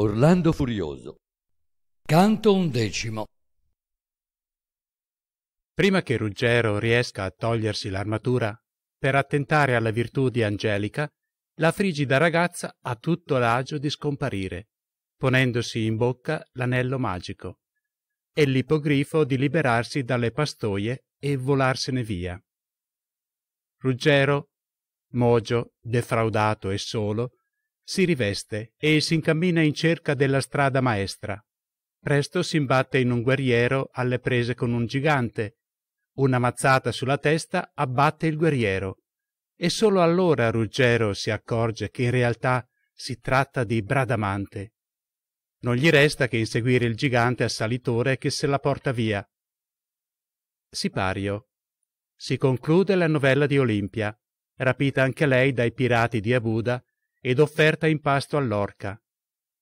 Orlando Furioso. Canto undecimo. Prima che Ruggero riesca a togliersi l'armatura, per attentare alla virtù di Angelica, la frigida ragazza ha tutto l'agio di scomparire, ponendosi in bocca l'anello magico, e l'ipogrifo di liberarsi dalle pastoie e volarsene via. Ruggero, mogio, defraudato e solo, si riveste e si incammina in cerca della strada maestra. Presto si imbatte in un guerriero alle prese con un gigante. Una mazzata sulla testa abbatte il guerriero. E solo allora Ruggero si accorge che in realtà si tratta di Bradamante. Non gli resta che inseguire il gigante assalitore che se la porta via. Sipario. Si conclude la novella di Olimpia, rapita anche lei dai pirati di Abuda ed offerta in pasto all'orca.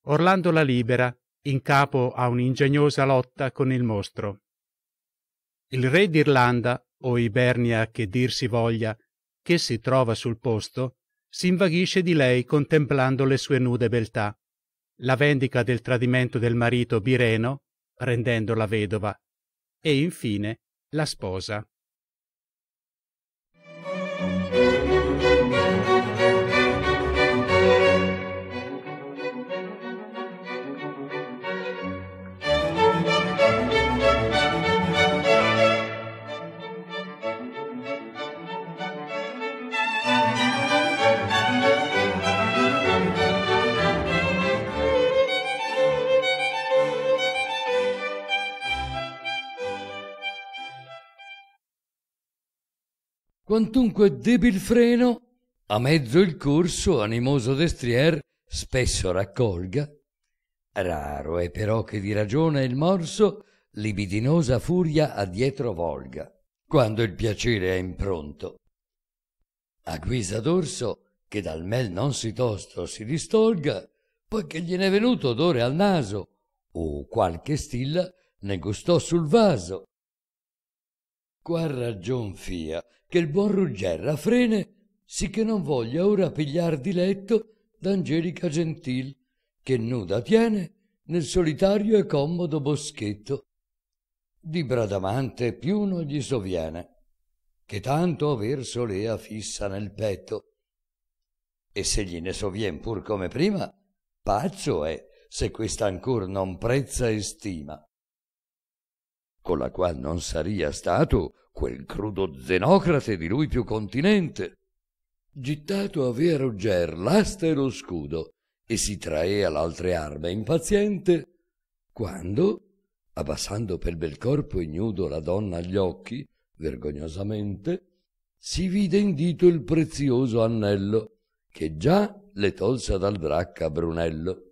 Orlando la libera, in capo a un'ingegnosa lotta con il mostro. Il re d'Irlanda, o Ibernia che dir si voglia, che si trova sul posto, si invaghisce di lei contemplando le sue nude beltà. La vendica del tradimento del marito Bireno, rendendola vedova, e infine la sposa. quantunque debil freno, a mezzo il corso animoso destrier spesso raccolga. Raro è però che di ragione il morso libidinosa furia addietro volga, quando il piacere è impronto. A guisa d'orso, che dal mel non si tosto si distolga, poiché gliene è venuto odore al naso, o qualche stilla ne gustò sul vaso, Qua ragion fia che il buon Rugger frene sì che non voglia ora pigliar diletto d'Angelica Gentil, che nuda tiene nel solitario e commodo boschetto. Di Bradamante più non gli soviene, che tanto aver solea fissa nel petto. E se gliene sovvien pur come prima, pazzo è se questa ancor non prezza e stima con la qual non saria stato quel crudo Zenocrate di lui più continente. Gittato avea via l'asta e lo scudo, e si traea l'altre arme impaziente, quando, abbassando per bel corpo ignudo la donna agli occhi, vergognosamente, si vide in dito il prezioso annello, che già le tolse dal bracca Brunello.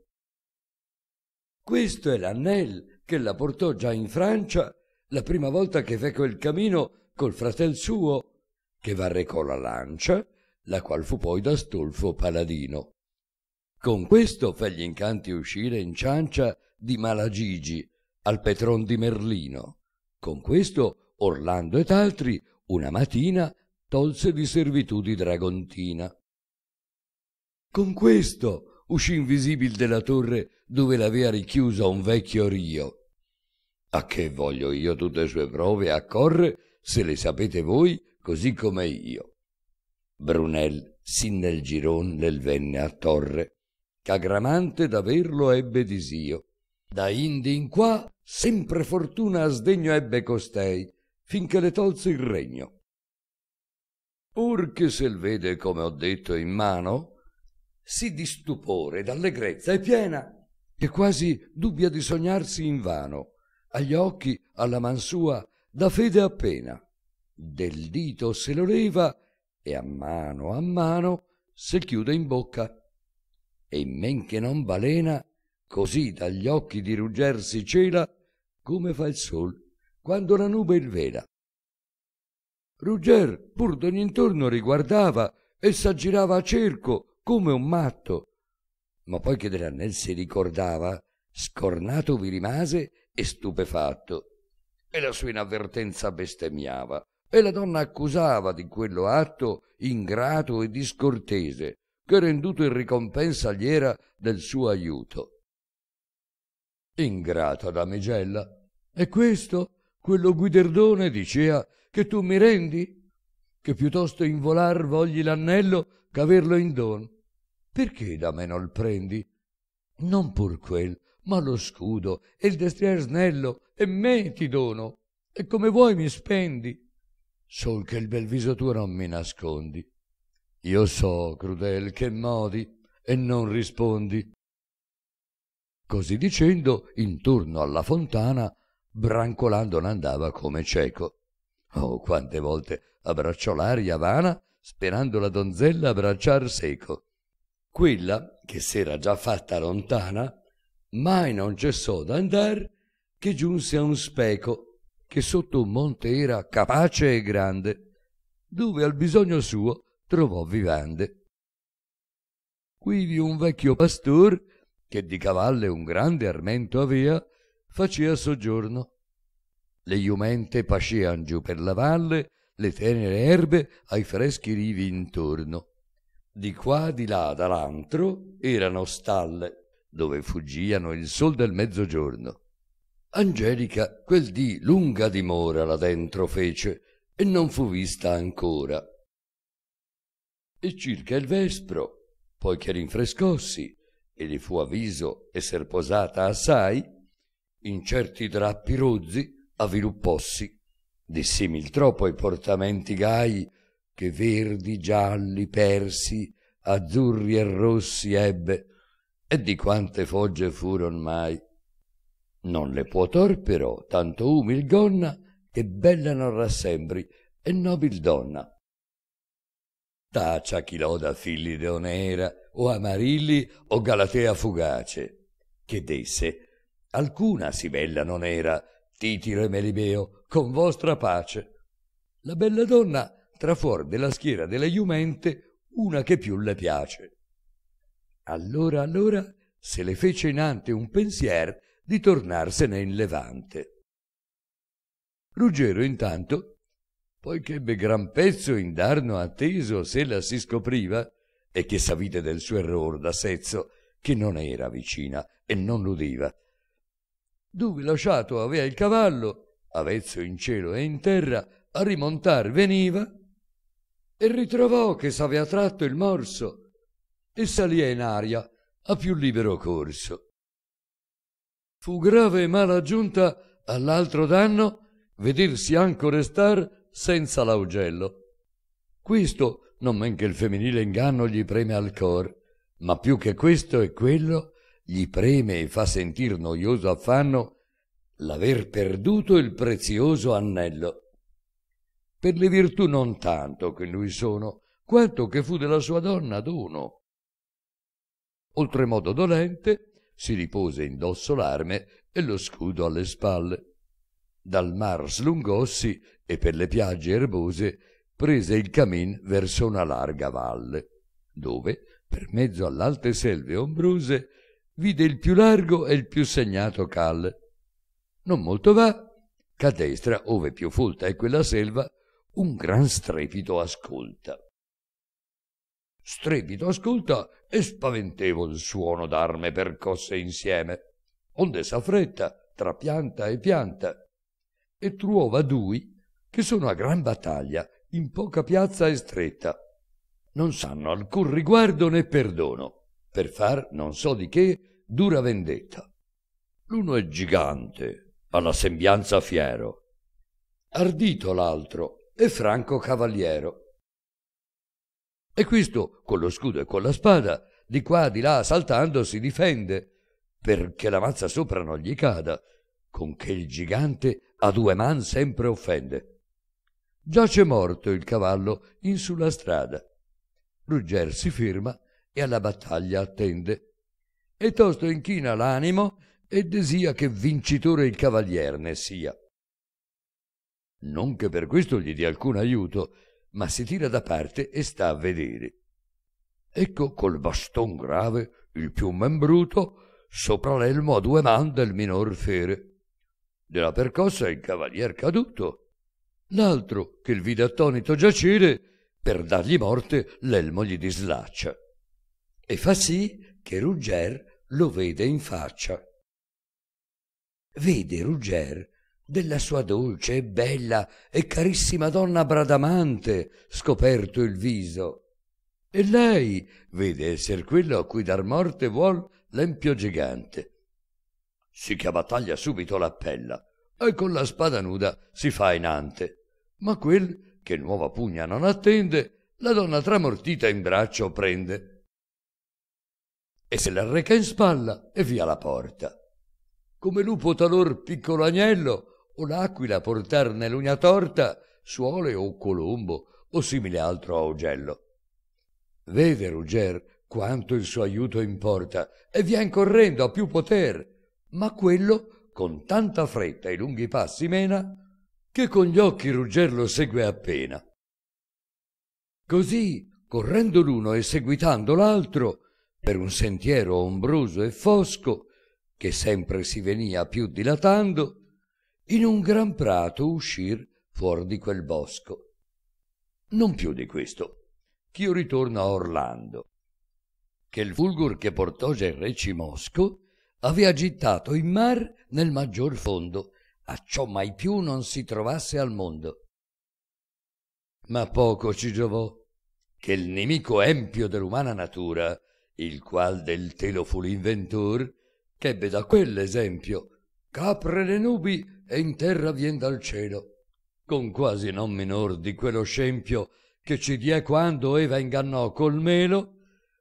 Questo è l'annel che la portò già in Francia la prima volta che fece quel camino col fratel suo, che varrecò la lancia, la qual fu poi da Stolfo Paladino. Con questo fe gli incanti uscire in ciancia di Malagigi, al petron di Merlino. Con questo Orlando ed altri, una mattina, tolse di servitù di Dragontina. Con questo uscì invisibile della torre dove l'aveva richiusa un vecchio rio. A che voglio io tutte le sue prove a corre se le sapete voi così come io. Brunel sin nel giron nel venne a torre, ch'agramante d'averlo ebbe disio. Da indi in qua sempre fortuna a sdegno ebbe costei, finché le tolse il regno. Or che se l vede come ho detto in mano, sì di stupore, d'allegrezza e piena che quasi dubbia di sognarsi in vano, agli occhi, alla man sua, da fede appena. Del dito se lo leva e a mano a mano se chiude in bocca. E men che non balena, così dagli occhi di rugger si cela, come fa il sol quando la nube il vela. Rugger pur d'ogni intorno riguardava e s'aggirava a cerco come un matto. Ma poi che Delannel si ricordava, scornato vi rimase e stupefatto. E la sua inavvertenza bestemmiava, e la donna accusava di quello atto ingrato e discortese, che renduto in ricompensa gli era del suo aiuto. Ingrata damigella, è questo, quello guiderdone, dicea, che tu mi rendi? Che piuttosto involar vogli l'annello che averlo in dono perché da me non prendi? Non pur quel, ma lo scudo e il destrier snello, e me ti dono, e come vuoi mi spendi. Sol che il bel viso tuo non mi nascondi. Io so, crudel, che modi, e non rispondi. Così dicendo, intorno alla fontana, brancolando n'andava come cieco. Oh, quante volte abbracciò l'aria vana, sperando la donzella abbracciar seco quella che s'era già fatta lontana, mai non cessò d'andar, che giunse a un speco che sotto un monte era capace e grande, dove al bisogno suo trovò vivande. Quivi un vecchio pastor, che di cavalle un grande armento avea, facea soggiorno. Le iumente pascean giù per la valle, le tenere erbe ai freschi rivi intorno di qua, di là, dall'antro, erano stalle dove fuggiano il sol del mezzogiorno. Angelica quel dì lunga dimora là dentro fece e non fu vista ancora. E circa il vespro, poi che rinfrescossi e le fu avviso esser posata assai, in certi drappi rozzi avviluppossi, dissimil troppo ai portamenti gai che verdi, gialli, persi, azzurri e rossi ebbe, e di quante fogge furon mai. Non le può tor però tanto umil gonna, che bella non rassembri, e nobil donna. Taccia chi loda figli d'onera, o amarilli, o galatea fugace, che desse alcuna si bella non era, Titiro e Melibeo, con vostra pace. La bella donna tra fuori della schiera della Jumente una che più le piace. Allora, allora, se le fece inante un pensier di tornarsene in Levante. Ruggero intanto, poiché ebbe gran pezzo indarno atteso se la si scopriva, e che s'avide del suo error da Sezzo, che non era vicina e non l'udiva, dove lasciato avea il cavallo, avezzo in cielo e in terra, a rimontar veniva, e ritrovò che s'avea tratto il morso e salia in aria a più libero corso. Fu grave e mala giunta all'altro danno vedersi anco restar senza l'augello. Questo, non men che il femminile inganno gli preme al cor, ma più che questo e quello, gli preme e fa sentir noioso affanno l'aver perduto il prezioso anello per le virtù non tanto che lui sono, quanto che fu della sua donna dono. Oltremodo dolente, si ripose indosso l'arme e lo scudo alle spalle. Dal mar slungossi e per le piagge erbose prese il camin verso una larga valle, dove, per mezzo all'alte selve ombrose, vide il più largo e il più segnato calle. Non molto va, che a destra, ove più folta è quella selva, un gran strepito ascolta. Strepito ascolta e spaventevol suono d'arme percosse insieme, onde s'affretta tra pianta e pianta, e truova dui che sono a gran battaglia, in poca piazza e stretta. Non sanno alcun riguardo né perdono, per far non so di che dura vendetta. L'uno è gigante, alla sembianza fiero, ardito l'altro, e Franco Cavaliero. E questo, con lo scudo e con la spada, di qua di là saltando si difende, perché la mazza sopra non gli cada, con che il gigante a due man sempre offende. Giace morto il cavallo in sulla strada. Rugger si ferma e alla battaglia attende, e tosto inchina l'animo e desia che vincitore il cavalier ne sia. Non che per questo gli dia alcun aiuto, ma si tira da parte e sta a vedere. Ecco col baston grave, il più membruto, sopra l'elmo a due man del minor fere. Della percossa il cavalier caduto. L'altro, che il vide attonito giacere, per dargli morte l'elmo gli dislaccia. E fa sì che Rugger lo vede in faccia. Vede Rugger della sua dolce e bella e carissima donna Bradamante scoperto il viso. E lei vede esser quello a cui dar morte vuol l'empio gigante. Si che a battaglia subito l'appella e con la spada nuda si fa inante. Ma quel che nuova pugna non attende, la donna tramortita in braccio prende. E se la reca in spalla e via la porta. Come lupo talor piccolo agnello, o l'aquila portar nell'ugna torta suole o colombo o simile altro augello. Vede Ruger quanto il suo aiuto importa e vien correndo a più poter, ma quello con tanta fretta i lunghi passi mena che con gli occhi Ruger lo segue appena. Così, correndo l'uno e seguitando l'altro, per un sentiero ombroso e fosco, che sempre si venia più dilatando, in un gran prato uscir fuor di quel bosco. Non più di questo, ch'io ritorno a Orlando, che il fulgor che portò Gerre Mosco avea gittato in mar nel maggior fondo, acciò mai più non si trovasse al mondo. Ma poco ci giovò, che il nemico empio dell'umana natura, il qual del telo fu l'inventor, ch'ebbe da quell'esempio capre le nubi e in terra vien dal cielo, con quasi non minor di quello scempio che ci die quando Eva ingannò col melo,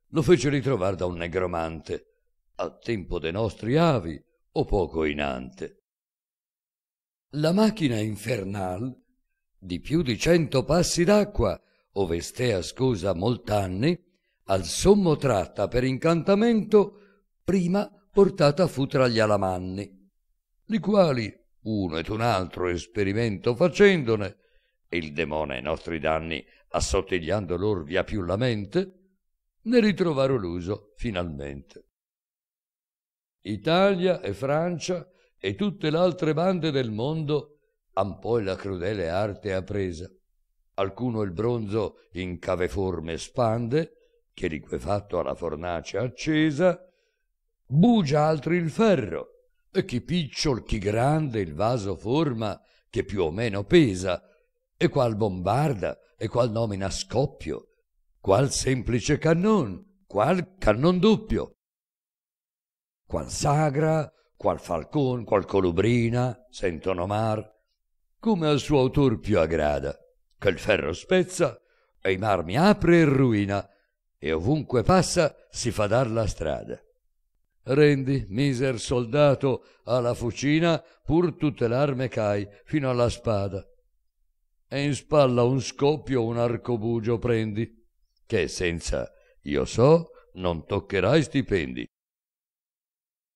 lo fece ritrovar da un negromante, al tempo de nostri avi o poco inante. La macchina infernal, di più di cento passi d'acqua, ove stea scusa molt'anni, al sommo tratta per incantamento, prima portata fu tra gli alamanni, li quali uno ed un altro esperimento facendone, e il demone ai nostri danni assottigliando lor via più la mente, ne ritrovaro l'uso finalmente. Italia e Francia e tutte l'altre bande del mondo han poi la crudele arte appresa. Alcuno il bronzo in cave forme spande, che liquefatto alla fornace accesa, bugia altri il ferro, e chi picciol chi grande il vaso forma che più o meno pesa e qual bombarda e qual nomina scoppio qual semplice cannon qual cannon doppio qual sagra qual falcon qual colubrina sentono mar come al suo autor più aggrada che il ferro spezza e i marmi apre e ruina e ovunque passa si fa dar la strada Rendi, miser soldato, alla fucina pur tutte l'arme cai fino alla spada. E in spalla un scoppio un arcobugio prendi, che senza io so non toccherai stipendi.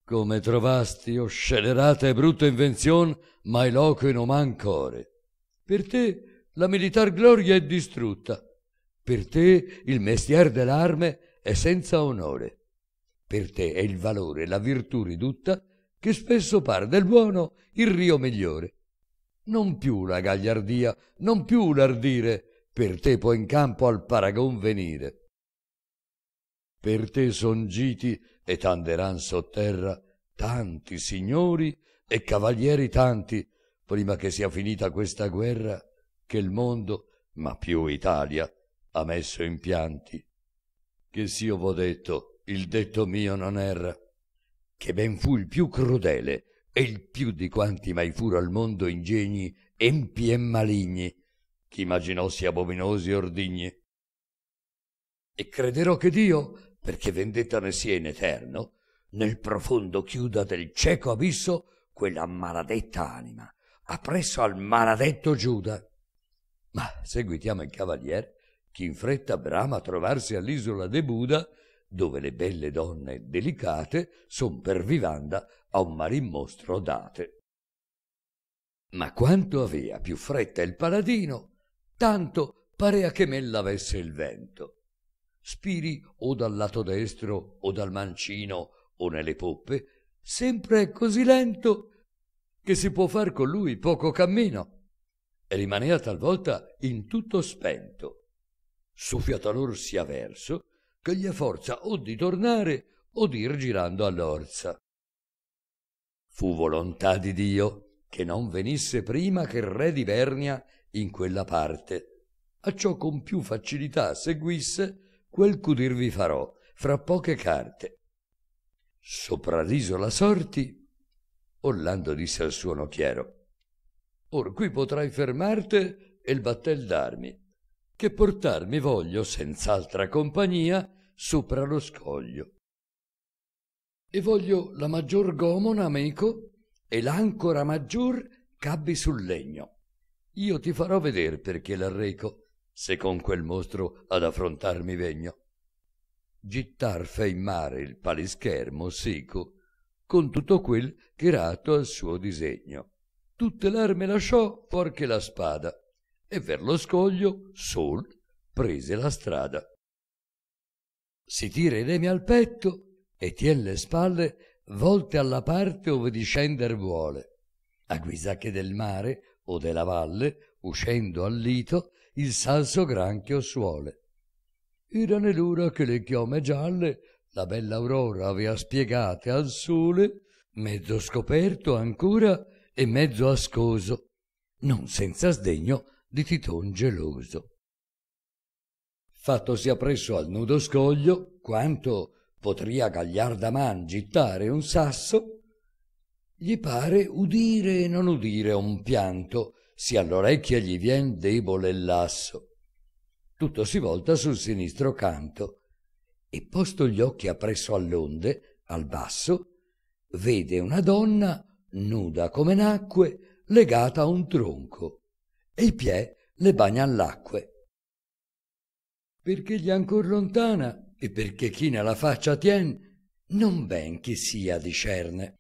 Come trovasti, o scelerata e brutta invenzion, mai loco e non mancore. Per te la militar gloria è distrutta, per te il mestier dell'arme è senza onore per te è il valore, la virtù ridotta, che spesso par del buono il rio migliore. Non più la gagliardia, non più l'ardire, per te può in campo al paragon venire. Per te son giti e tanderan sotterra tanti signori e cavalieri tanti, prima che sia finita questa guerra, che il mondo, ma più Italia, ha messo in pianti. Che s'io v'ho detto, il detto mio non erra, che ben fu il più crudele e il più di quanti mai furo al mondo ingegni empi e maligni, chi immaginò immaginossi abominosi ordigni. E crederò che Dio, perché vendetta ne sia in eterno, nel profondo chiuda del cieco abisso quella maladetta anima, appresso al maladetto Giuda. Ma seguitiamo il cavalier, che in fretta brama a trovarsi all'isola de Buda, dove le belle donne delicate son per vivanda a un marin mostro date. Ma quanto avea più fretta il paladino, tanto parea che me l'avesse il vento. Spiri o dal lato destro o dal mancino o nelle poppe, sempre è così lento che si può far con lui poco cammino. E rimanea talvolta in tutto spento. Soffiata lor sia verso, che gli forza o di tornare o di ir girando all'orza. Fu volontà di Dio che non venisse prima che il re di Vernia in quella parte, acciò con più facilità seguisse quel vi farò fra poche carte. Soprariso la sorti, Orlando disse al suo nocchiero, Or qui potrai fermarte e il battel darmi, che portarmi voglio senz'altra compagnia sopra lo scoglio. E voglio la maggior gomona, amico, e l'ancora maggior cabbi sul legno. Io ti farò veder perché l'arreco, se con quel mostro ad affrontarmi vegno. Gittar fe in mare il palischermo seco, con tutto quel che rato al suo disegno. Tutte l'arme lasciò fuor che la spada, e ver lo scoglio sol prese la strada si tira i remi al petto e tiene le spalle volte alla parte ove discender vuole. A guisa che del mare o della valle, uscendo al lito, il salso granchio suole. Era nell'ora che le chiome gialle la bella aurora avea spiegate al sole, mezzo scoperto ancora e mezzo ascoso, non senza sdegno di Titon geloso fatto sia presso al nudo scoglio quanto potria gagliardaman gittare un sasso, gli pare udire e non udire un pianto, si all'orecchia gli vien debole il lasso. Tutto si volta sul sinistro canto e posto gli occhi appresso all'onde, al basso, vede una donna nuda come nacque legata a un tronco e il piè le bagna all'acque perché gli ancor lontana e perché chi ne la faccia tien non ben chi sia discerne.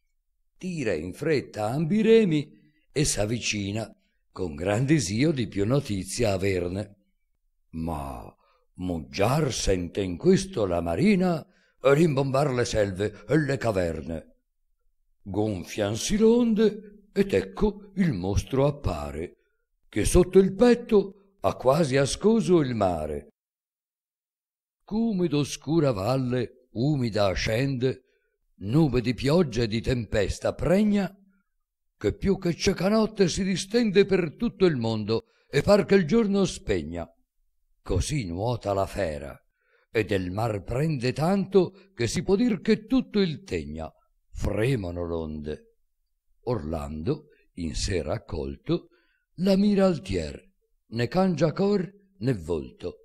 Tira in fretta ambi remi e s'avvicina con gran desio di più notizia averne. Ma Muggiar sente in questo la marina rimbombar le selve e le caverne. Gonfiansi l'onde ed ecco il mostro appare, che sotto il petto ha quasi ascoso il mare come oscura valle umida ascende, nube di pioggia e di tempesta pregna, che più che cieca notte si distende per tutto il mondo e par che il giorno spegna. Così nuota la fera, e del mar prende tanto che si può dir che tutto il tegna, fremono l'onde. Orlando, in sé raccolto la mira altier, ne cangia cor né volto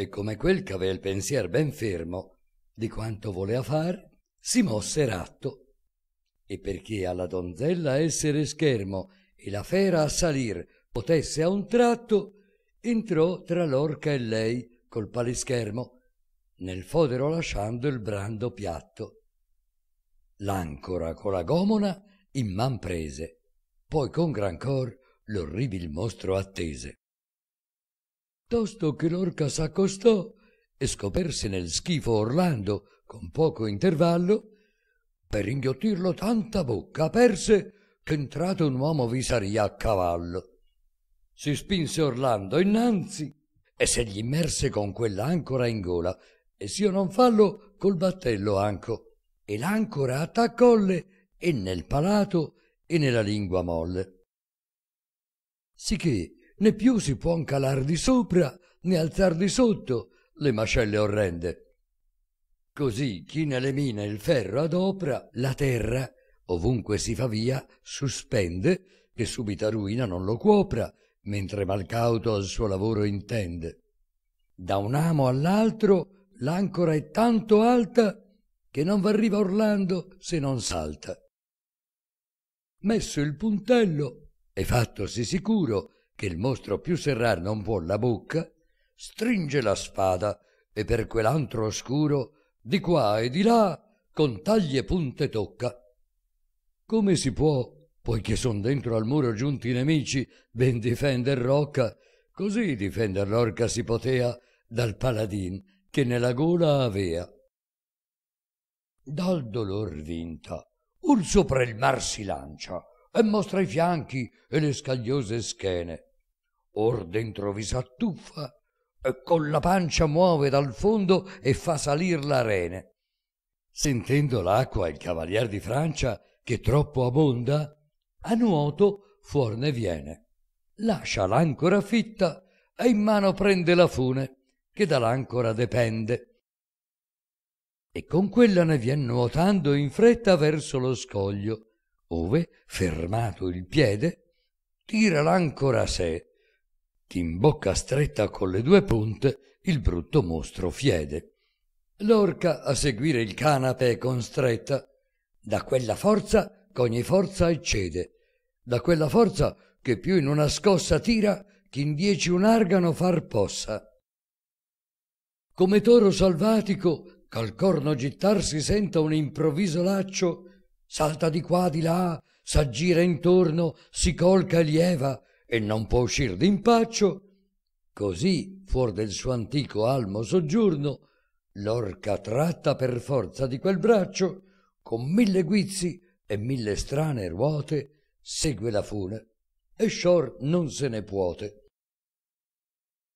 e come quel che aveva il pensier ben fermo di quanto volea far, si mosse ratto. E perché alla donzella essere schermo e la fera a salir potesse a un tratto, entrò tra l'orca e lei col palischermo, nel fodero lasciando il brando piatto. L'ancora con la gomona in man prese, poi con gran cor l'orribil mostro attese tosto che l'orca s'accostò e scoperse nel schifo Orlando con poco intervallo, per inghiottirlo tanta bocca aperse che entrato un uomo vi saria a cavallo. Si spinse Orlando innanzi e se gli immerse con quell'ancora in gola, e s'io non fallo col battello anco, e l'ancora attaccolle e nel palato e nella lingua molle. Sicché né più si può calar di sopra né alzar di sotto le mascelle orrende. Così chi nelle mine il ferro adopra, la terra, ovunque si fa via, suspende, che subita ruina non lo cuopra, mentre Malcauto al suo lavoro intende. Da un amo all'altro l'ancora è tanto alta che non v'arriva Orlando se non salta. Messo il puntello e fattosi sicuro, che il mostro più serrar non può la bocca, stringe la spada e per quell'antro oscuro, di qua e di là, con taglie punte tocca. Come si può, poiché son dentro al muro giunti i nemici, ben difender Rocca? Così difender l'orca si potea dal paladin che nella gola avea. Dal dolor vinta, un sopra il mar si lancia e mostra i fianchi e le scagliose schene or dentro vi s'attuffa e eh, con la pancia muove dal fondo e fa salir la rene. Sentendo l'acqua il cavalier di Francia, che troppo abbonda, a nuoto fuor ne viene. Lascia l'ancora fitta e in mano prende la fune, che dall'ancora depende. E con quella ne vien nuotando in fretta verso lo scoglio, ove, fermato il piede, tira l'ancora a sé bocca stretta con le due punte, il brutto mostro fiede. L'orca a seguire il canape è constretta. Da quella forza ogni forza eccede. Da quella forza che più in una scossa tira, chi in dieci un argano far possa. Come toro salvatico, ch'al corno gittar si senta un improvviso laccio, salta di qua di là, s'aggira intorno, si colca e lieva, e non può uscir d'impaccio, così fuor del suo antico almo soggiorno, l'orca tratta per forza di quel braccio, con mille guizzi e mille strane ruote, segue la fune, e scior non se ne puote.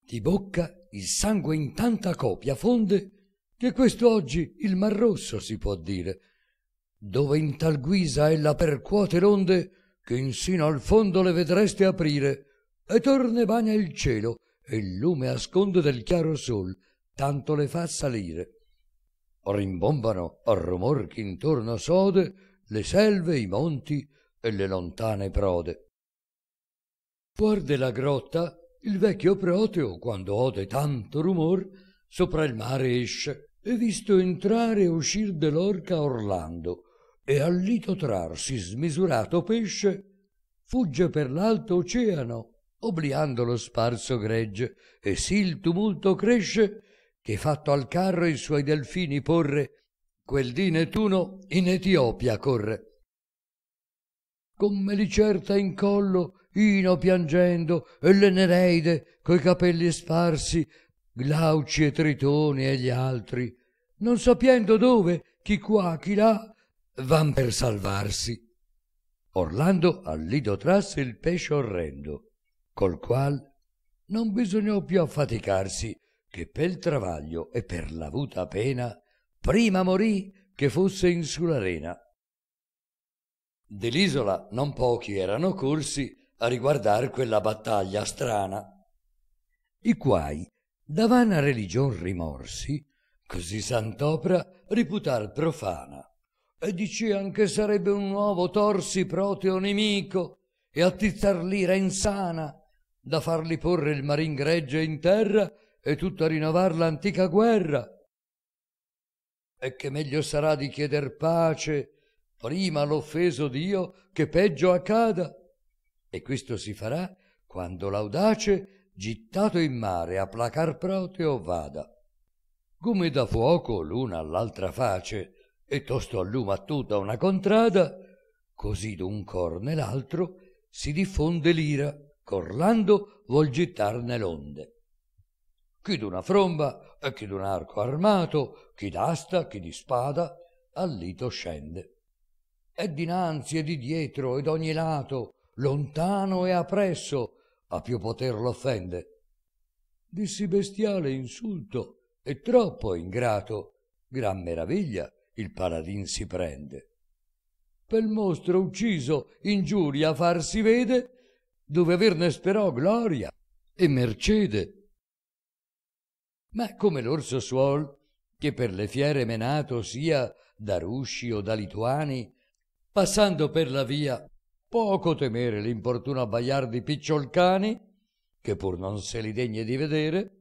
Di bocca il sangue in tanta copia fonde, che questo oggi il Mar Rosso si può dire, dove in tal guisa ella percuote l'onde, che insino al fondo le vedreste aprire e torne bagna il cielo e il lume asconde del chiaro sol tanto le fa salire rimbombano al rumor intorno sode le selve i monti e le lontane prode fuor della grotta il vecchio proteo quando ode tanto rumor sopra il mare esce e visto entrare e uscir dell'orca orlando e al lito trarsi smisurato pesce fugge per l'alto oceano obliando lo sparso gregge e sì il tumulto cresce che fatto al carro i suoi delfini porre quel di Nettuno in Etiopia corre con Melicerta in collo Ino piangendo e le Nereide coi capelli sparsi Glauci e Tritoni e gli altri non sapendo dove chi qua chi là van per salvarsi. Orlando al lido trasse il pesce orrendo, col qual non bisognò più affaticarsi, che pel travaglio e per l'avuta pena, prima morì che fosse in su l'arena. Dell'isola non pochi erano corsi a riguardar quella battaglia strana, i quai, da vana religion rimorsi, così sant'opra riputar profana e dicean che sarebbe un nuovo torsi proteo nemico e attizzar l'ira insana da farli porre il marin gregge in terra e tutta rinnovar l'antica guerra e che meglio sarà di chieder pace prima l'offeso Dio che peggio accada e questo si farà quando l'audace gittato in mare a placar proteo vada come da fuoco l'una all'altra face e tostò al lume tutta una contrada, così d'un corne l'altro si diffonde l'ira, corlando vuol gittarne l'onde. Chi d'una fromba e chi d'un arco armato, chi d'asta, chi di spada, al lito scende. E dinanzi e di dietro ed ogni lato, lontano e appresso, a più poter l'offende. Dissi bestiale insulto e troppo ingrato, gran meraviglia il paladin si prende. Pel mostro ucciso, ingiuria far si vede, dove averne sperò gloria e mercede. Ma come l'orso suol, che per le fiere menato sia da rusci o da lituani, passando per la via, poco temere l'importuno abbaiar di picciolcani, che pur non se li degne di vedere,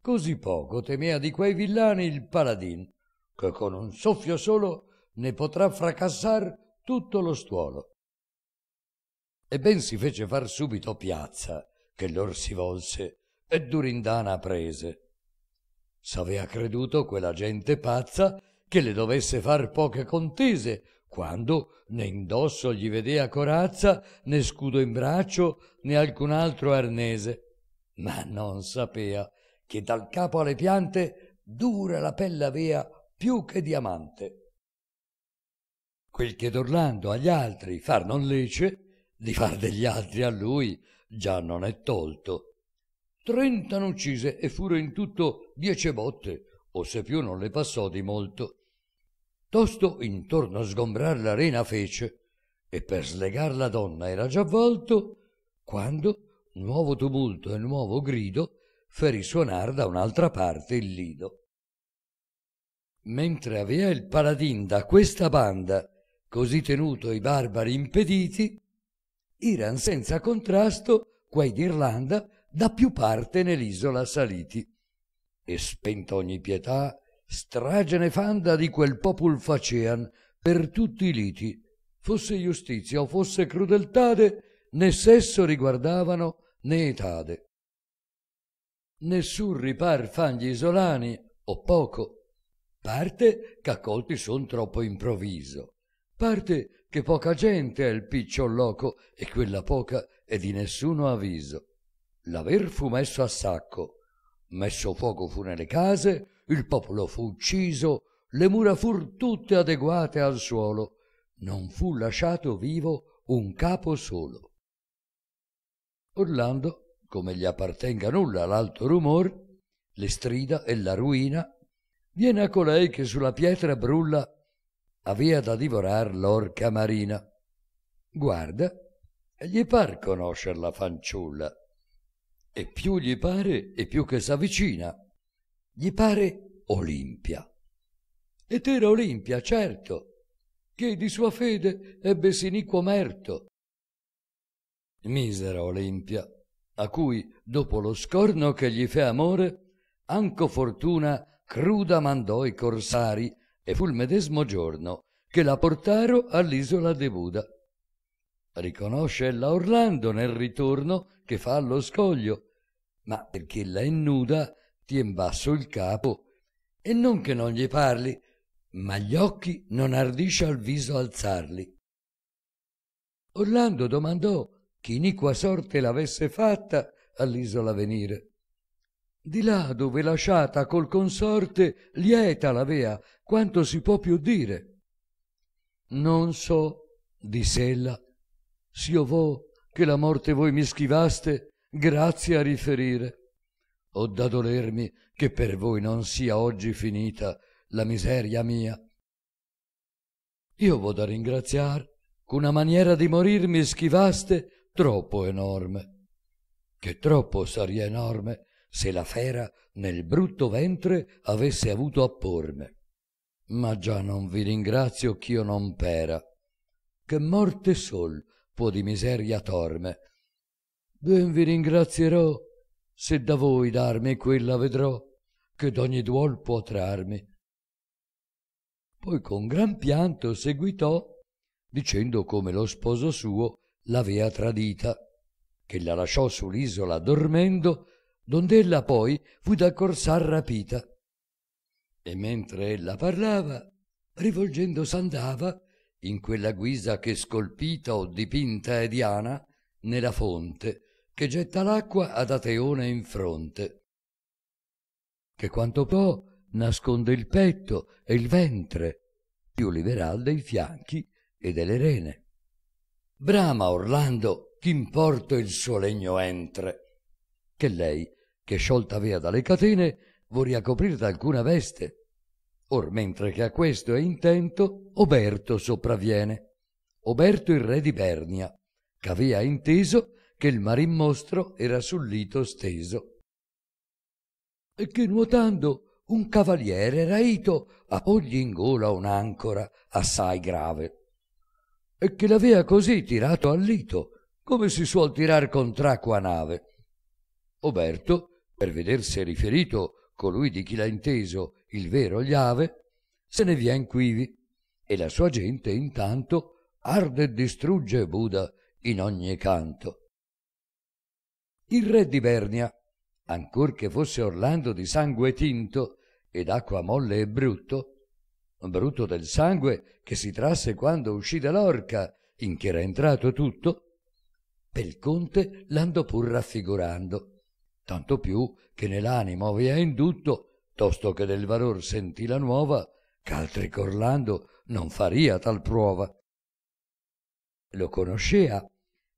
così poco temea di quei villani il paladin, che con un soffio solo ne potrà fracassar tutto lo stuolo. E ben si fece far subito piazza, che lor si volse e Durindana prese. S'avea creduto quella gente pazza che le dovesse far poche contese, quando né indosso gli vedea corazza, né scudo in braccio, né alcun altro arnese. Ma non sapea che dal capo alle piante dura la pelle avea più che diamante. Quel che tornando agli altri far non lece, di far degli altri a lui già non è tolto. Trenta uccise e furo in tutto dieci botte, o se più non le passò di molto. Tosto intorno a sgombrar l'arena fece, e per slegar la donna era già volto, quando nuovo tumulto e nuovo grido ferì suonar da un'altra parte il lido mentre avea il paladin da questa banda così tenuto i barbari impediti, iran senza contrasto quei d'Irlanda da più parte nell'isola saliti. E spenta ogni pietà, strage nefanda di quel popol facean per tutti i liti, fosse giustizia o fosse crudeltade, né sesso riguardavano né etade. Nessun ripar fan gli isolani, o poco, parte che accolti son troppo improvviso, parte che poca gente è il picciol loco e quella poca è di nessuno avviso. L'aver fu messo a sacco, messo fuoco fu nelle case, il popolo fu ucciso, le mura fur tutte adeguate al suolo, non fu lasciato vivo un capo solo. Orlando, come gli appartenga nulla l'alto rumor, le strida e la ruina, viene a colei che sulla pietra brulla avea da divorar l'orca marina. Guarda, gli par conoscer la fanciulla, e più gli pare e più che s'avvicina. Gli pare Olimpia. Ed era Olimpia, certo, che di sua fede ebbe siniquo merto. Misera Olimpia, a cui, dopo lo scorno che gli fe amore, anco fortuna Cruda mandò i corsari e fu il medesimo giorno che la portaro all'isola de Buda. Riconosce la Orlando nel ritorno che fa allo scoglio, ma perché la è nuda tien basso il capo e non che non gli parli, ma gli occhi non ardisce al viso alzarli. Orlando domandò chi iniqua sorte l'avesse fatta all'isola venire di là dove lasciata col consorte lieta l'avea, quanto si può più dire? Non so, disse ella, s'io vo che la morte voi mi schivaste, grazie a riferire. Ho da dolermi che per voi non sia oggi finita la miseria mia. Io vo da ringraziar ch'una maniera di morir mi schivaste troppo enorme, che troppo saria enorme se la fera nel brutto ventre avesse avuto a porme. Ma già non vi ringrazio ch'io non pera, che morte sol può di miseria torme. Ben vi ringrazierò se da voi darmi quella vedrò, che d'ogni duol può trarmi. Poi con gran pianto seguitò, dicendo come lo sposo suo l'avea tradita, che la lasciò sull'isola dormendo dond'ella poi fu da corsar rapita. E mentre ella parlava, rivolgendosi andava, in quella guisa che scolpita o dipinta è Diana, nella fonte, che getta l'acqua ad Ateone in fronte. Che quanto può nasconde il petto e il ventre, più liberal dei fianchi e delle rene. Brama Orlando, ch'importo il suo legno entre, che lei che sciolta via dalle catene vo riacoprire d'alcuna veste. Or mentre che a questo è intento, Oberto sopravviene. Oberto il re di Bernia, ch'avea inteso che il marin mostro era sul lito steso. E che nuotando un cavaliere raito pogli in gola un'ancora assai grave. E che l'avea così tirato al lito, come si suol tirar con tracqua nave. Oberto per vedersi riferito colui di chi l'ha inteso il vero gli ave, se ne vien quivi, e la sua gente intanto arde e distrugge Buddha in ogni canto. Il re di Bernia, ancor che fosse Orlando di sangue tinto ed acqua molle e brutto, brutto del sangue che si trasse quando uscì dall'orca, in che era entrato tutto, pel conte l'andò pur raffigurando tanto più che nell'animo vi è indutto, tosto che del valor sentì la nuova, ch'altri corlando non faria tal prova. Lo conoscea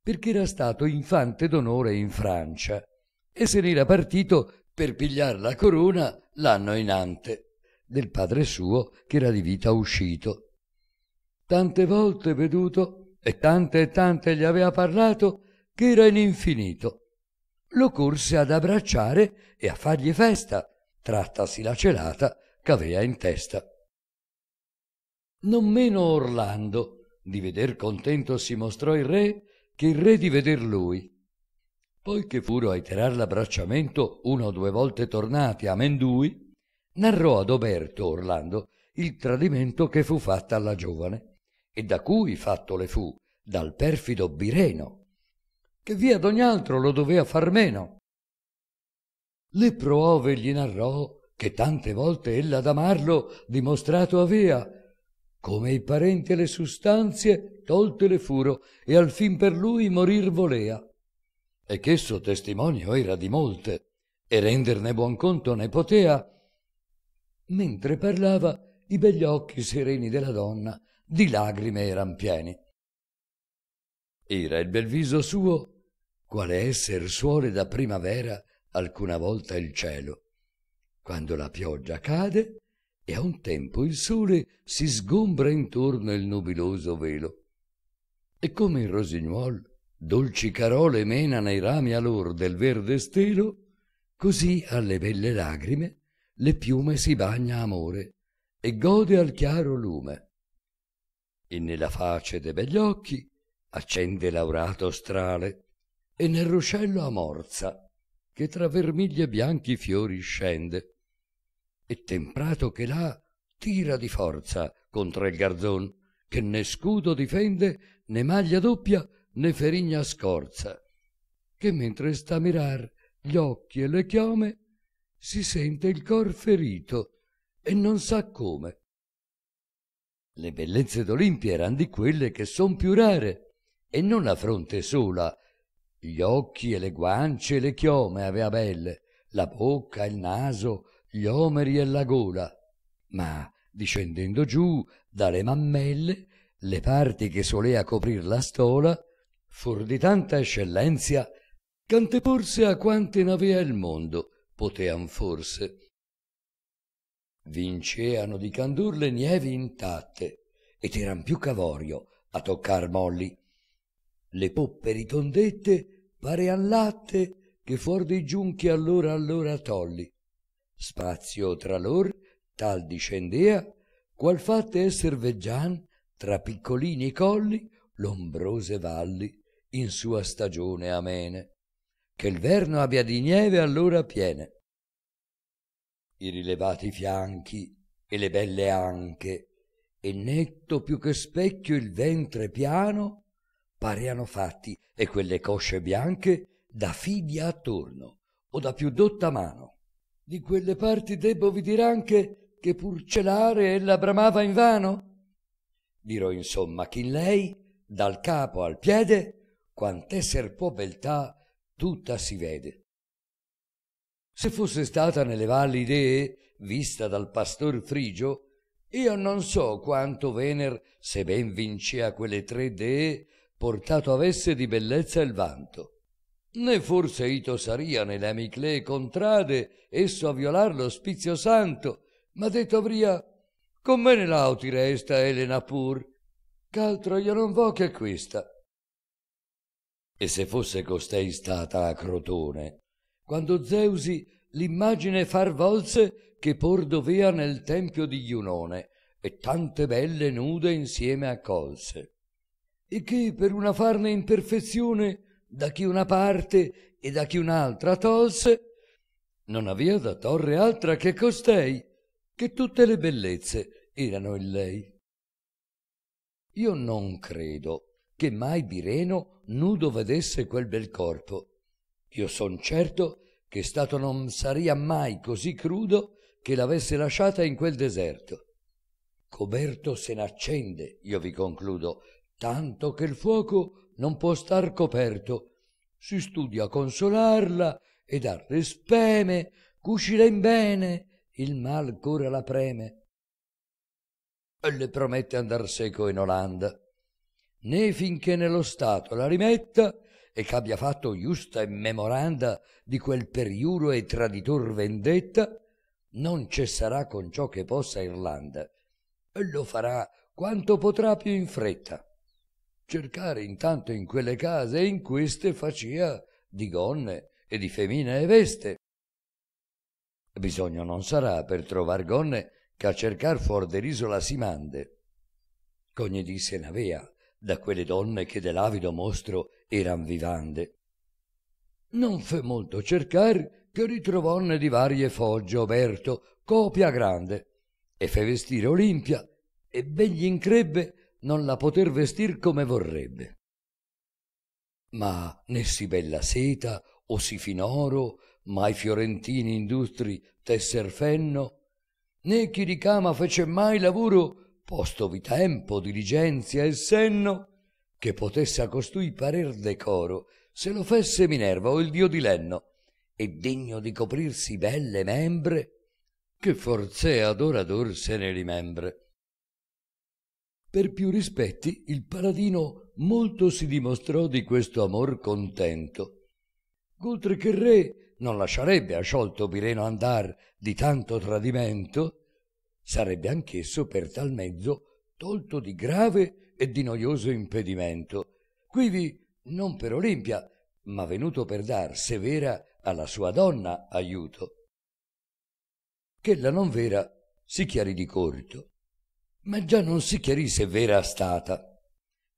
perché era stato infante d'onore in Francia e se n'era partito per pigliar la corona l'anno inante del padre suo che era di vita uscito. Tante volte veduto e tante e tante gli aveva parlato che era in infinito lo corse ad abbracciare e a fargli festa, trattasi la celata ch'avea in testa. Non meno Orlando, di veder contento si mostrò il re, che il re di veder lui. Poi che furo a iterar l'abbracciamento una o due volte tornati a mendui, narrò ad Oberto Orlando il tradimento che fu fatta alla giovane, e da cui fatto le fu, dal perfido Bireno, che via ad altro lo doveva far meno. Le prove gli narrò che tante volte ella d'amarlo dimostrato avea, come i parenti e le sustanzie tolte le furo e al fin per lui morir volea, e ch'esso testimonio era di molte, e renderne buon conto ne potea. Mentre parlava, i begli occhi sereni della donna di lagrime eran pieni. Era il bel viso suo quale esser suole da primavera alcuna volta il cielo, quando la pioggia cade e a un tempo il sole si sgombra intorno il nubiloso velo. E come il rosignuol dolci carole mena nei rami alor del verde stelo, così alle belle lagrime le piume si bagna amore e gode al chiaro lume. E nella face de begli occhi accende l'aurato strale e nel ruscello a morza che tra vermigli e bianchi fiori scende e temprato che là tira di forza contra il garzon che né scudo difende né maglia doppia né ferigna scorza che mentre sta a mirar gli occhi e le chiome si sente il cor ferito e non sa come le bellezze d'olimpia eran di quelle che son più rare e non la fronte sola gli occhi e le guance e le chiome avea belle, la bocca, il naso, gli omeri e la gola, ma discendendo giù dalle mammelle, le parti che solea coprir la stola, fuor di tanta eccellenzia, cante forse a quante n'avea il mondo, potean forse. Vinceano di candur le nievi intatte, ed eran più cavorio a toccar molli, le poppe ritondette parean latte che fuor dei giunchi allora allora tolli spazio tra lor tal discendea qual fatte esser veggian tra piccolini colli l'ombrose valli in sua stagione amene che il verno abbia di nieve allora piene i rilevati fianchi e le belle anche e netto più che specchio il ventre piano pareano fatti e quelle cosce bianche da fidia attorno o da più dotta mano. Di quelle parti debbo vi dir anche che pur celare ella bramava in vano? Dirò insomma che in lei, dal capo al piede, quant'esser può beltà tutta si vede. Se fosse stata nelle valli dee, vista dal pastor Frigio, io non so quanto Vener, se ben vincea quelle tre dee, portato avesse di bellezza il vanto. Né forse ito saria nelle amiclee contrade esso a violar l'ospizio santo, ma detto avria con me ne lauti resta Elena pur, ch'altro io non vo che questa. E se fosse costei stata a Crotone, quando Zeusi l'immagine far volse che por dovea nel tempio di Iunone, e tante belle nude insieme accolse e che per una farne imperfezione da chi una parte e da chi un'altra tolse, non aveva da torre altra che costei, che tutte le bellezze erano in lei. Io non credo che mai Bireno nudo vedesse quel bel corpo. Io son certo che stato non saria mai così crudo che l'avesse lasciata in quel deserto. Coberto se n'accende, io vi concludo, tanto che il fuoco non può star coperto. Si studia a consolarla e darle speme, cucire in bene, il mal cura la preme. E le promette andar seco in Olanda, né finché nello Stato la rimetta e ch'abbia fatto giusta e memoranda di quel periuro e traditor vendetta, non cesserà con ciò che possa Irlanda, e lo farà quanto potrà più in fretta cercare intanto in quelle case e in queste facia di gonne e di feminee veste. Bisogno non sarà per trovar gonne che a cercar fuor dell'isola si mande. Cogne disse n'avea da quelle donne che dell'avido mostro eran vivande. Non fe molto cercar che ritrovonne di varie fogge oberto copia grande e fe vestire Olimpia e ben gli increbbe non la poter vestir come vorrebbe. Ma né sì bella seta o si finoro, mai fiorentini industri tesser fenno, né chi di cama fece mai lavoro, postovi tempo, diligenzia e senno, che potesse a costui parer decoro, se lo fesse Minerva o il dio di Lenno, e degno di coprirsi belle membre, che forse ad ora ad or se ne rimembre. Per più rispetti il paladino molto si dimostrò di questo amor contento. Oltre che re non lasciarebbe a sciolto Pireno andar di tanto tradimento, sarebbe anch'esso per tal mezzo tolto di grave e di noioso impedimento, quivi non per Olimpia, ma venuto per dar severa alla sua donna aiuto. Ch'ella non vera si chiarì di corto ma già non si chiarì se vera stata,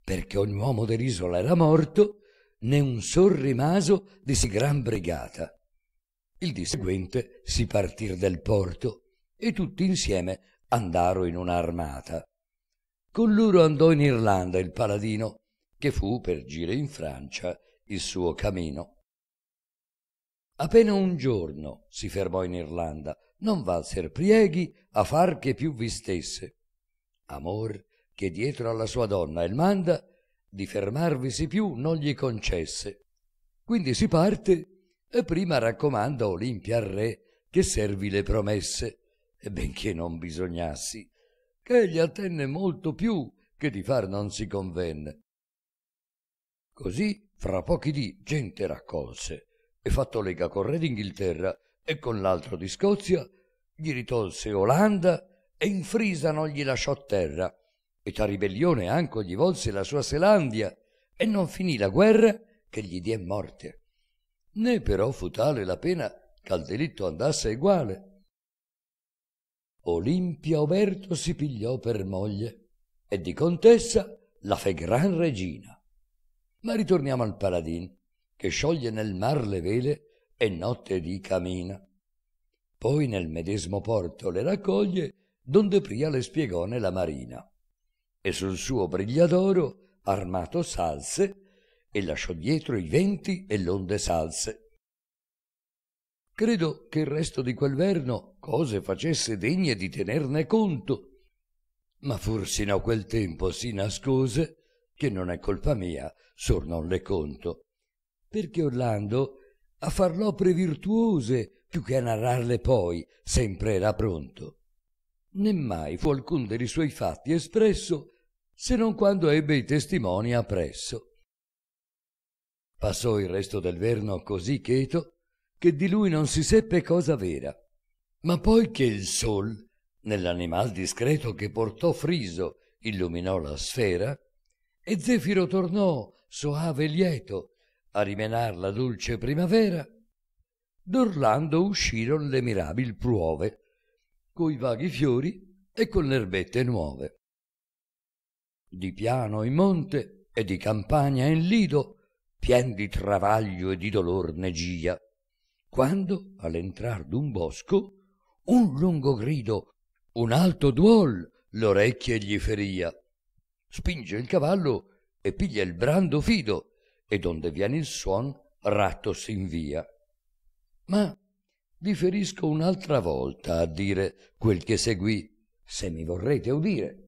perché ogni uomo dell'isola era morto, né un sol rimaso di sì gran brigata. Il di seguente si partir del porto e tutti insieme andaro in un'armata. Con loro andò in Irlanda il paladino, che fu per gire in Francia il suo camino. Appena un giorno si fermò in Irlanda, non valser prieghi a far che più vi stesse amor che dietro alla sua donna il manda, di fermarvisi più non gli concesse. Quindi si parte e prima raccomanda Olimpia al re che servi le promesse, benché non bisognassi, che egli attenne molto più che di far non si convenne. Così fra pochi dì gente raccolse e fatto lega col re d'Inghilterra e con l'altro di Scozia, gli ritolse Olanda e in Frisa non gli lasciò terra, e ta ribellione anco gli volse la sua Selandia, e non finì la guerra che gli diè morte. Né però fu tale la pena che al delitto andasse eguale. Olimpia Oberto si pigliò per moglie, e di contessa la fe gran regina. Ma ritorniamo al paladin, che scioglie nel mar le vele e notte di camina. Poi nel medesimo porto le raccoglie donde Pria le spiegò nella marina e sul suo brigliadoro armato salse e lasciò dietro i venti e l'onde salse. Credo che il resto di quel verno cose facesse degne di tenerne conto, ma forse a quel tempo si nascose che non è colpa mia, sor non le conto, perché Orlando a far l'opere virtuose più che a narrarle poi sempre era pronto né mai fu alcun dei suoi fatti espresso se non quando ebbe i testimoni appresso. Passò il resto del verno così cheto che di lui non si seppe cosa vera. Ma poi che il sol, nell'animal discreto che portò Friso, illuminò la sfera, e Zefiro tornò, soave e lieto, a rimenar la dolce primavera, d'Orlando usciron le mirabili prove coi vaghi fiori e con le erbette nuove. Di piano in monte e di campagna in lido, pien di travaglio e di dolor ne gia, quando, all'entrar d'un bosco, un lungo grido, un alto duol, l'orecchie gli feria. Spinge il cavallo e piglia il brando fido, e donde viene il suon ratto s'invia. Ma riferisco un'altra volta a dire quel che seguì, se mi vorrete udire.